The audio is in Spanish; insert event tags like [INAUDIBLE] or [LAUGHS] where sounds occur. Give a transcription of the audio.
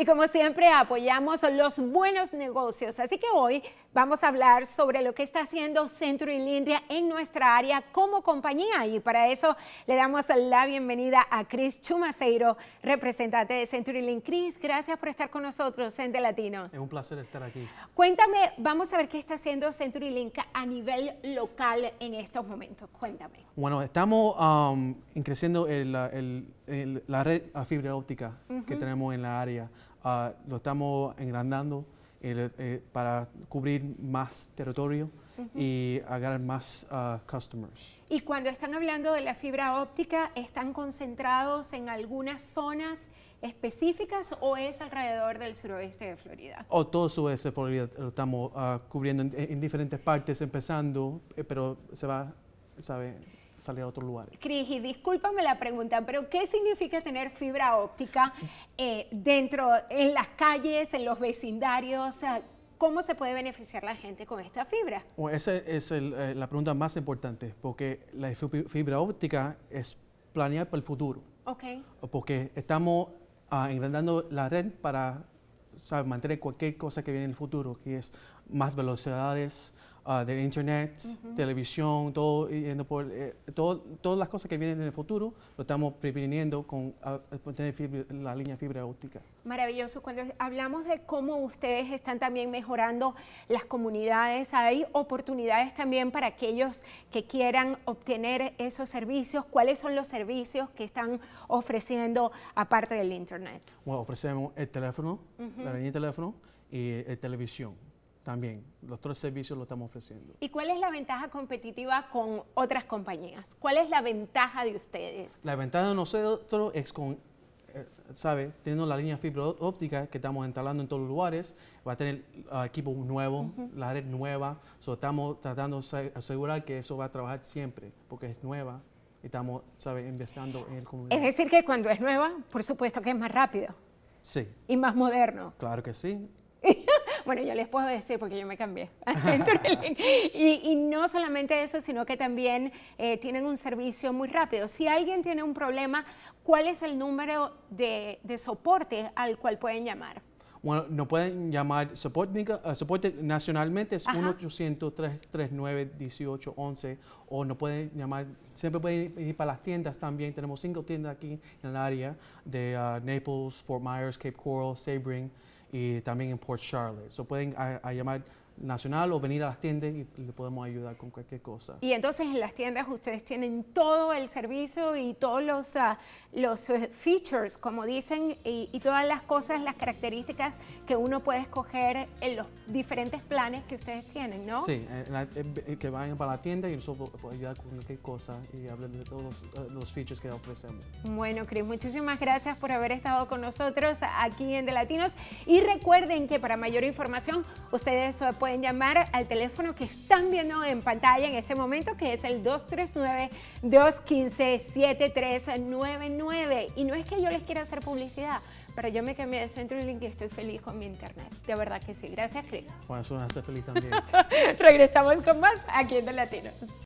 y como siempre apoyamos los buenos negocios. Así que hoy vamos a hablar sobre lo que está haciendo Centro en nuestra área como compañía y para eso le damos la bienvenida a Cris Chumaceiro, representante de CenturyLink. Cris, gracias por estar con nosotros en De Latinos. Es un placer estar aquí. Cuéntame, vamos a ver qué está haciendo CenturyLink a nivel local en estos momentos. Cuéntame. Bueno, estamos um, creciendo el la red a fibra óptica que tenemos en la área. Ah, lo estamos engrandando eh, para cubrir más territorio y agarrar más ah, customers. Y cuando están hablando de la fibra óptica, ¿están concentrados en algunas zonas específicas o es alrededor del suroeste de Florida? O todo suroeste de Florida lo estamos ah, cubriendo en, diferentes partes, empezando, eh, pero se va, ¿sabe? salir a otros lugares. Cris, y discúlpame la pregunta, pero ¿qué significa tener fibra óptica eh, dentro, en las calles, en los vecindarios? ¿Cómo se puede beneficiar la gente con esta fibra? esa es eh, la pregunta más importante, porque la fibra óptica es planear para el futuro. Ok. Porque estamos ah, engrandando la red para mantener cualquier cosa que viene en el futuro, que es más velocidades, Ah, de internet, televisión, todo, yendo por, eh, todas las cosas que vienen en el futuro, lo estamos previniendo con ah, eh, tener la línea fibra óptica. Maravilloso. Cuando hablamos de cómo ustedes están también mejorando las comunidades, hay oportunidades también para aquellos que quieran obtener esos servicios. ¿Cuáles son los servicios que están ofreciendo aparte del internet? Bueno, ofrecemos el teléfono, la línea de teléfono y eh, televisión también. Los tres servicios lo estamos ofreciendo. ¿Y cuál es la ventaja competitiva con otras compañías? ¿Cuál es la ventaja de ustedes? La ventaja de nosotros es con, eh, ¿sabe? Teniendo la línea fibra óptica que estamos instalando en todos los lugares, va a tener ah, equipo nuevo, la red nueva. So, estamos tratando de asegurar que eso va a trabajar siempre, porque es nueva y estamos, ¿sabe? Investando en el comunidad. Es decir, que cuando es nueva, por supuesto que es más rápido. Sí. Y más moderno. Claro que sí. Bueno, yo les puedo decir porque yo me cambié [LAUGHS] a y, y, no solamente eso, sino que también eh, tienen un servicio muy rápido. Si alguien tiene un problema, ¿cuál es el número de, soporte al cual pueden llamar? Bueno, no pueden llamar soporte, eh, soporte nacionalmente es 1-800-339-1811 o no pueden llamar, siempre pueden ir para las tiendas también. Tenemos cinco tiendas aquí en el área de ah, Naples, Fort Myers, Cape Coral, Sabring, y también en Port Charlotte. So pueden nacional o venir a las tiendas y le podemos ayudar con cualquier cosa. Y entonces en las tiendas ustedes tienen todo el servicio y todos los, ah, los eh, features, como dicen, y, todas las cosas, las características que uno puede escoger en los diferentes planes que ustedes tienen, ¿no? Sí, eh, eh, que vayan para la tienda y nosotros podemos ayudar con cualquier cosa y hablar de todos los, los features que ofrecemos. Bueno, Cris, muchísimas gracias por haber estado con nosotros aquí en De Latinos y recuerden que para mayor información ustedes pueden pueden llamar al teléfono que están viendo en pantalla en este momento, que es el 239-215-7399. Y no es que yo les quiera hacer publicidad, pero yo me cambié de centro y estoy feliz con mi internet. De verdad que sí. Gracias, Chris. Bueno, eso me hace feliz también. [LAUGHS] Regresamos con más aquí en The Latinos.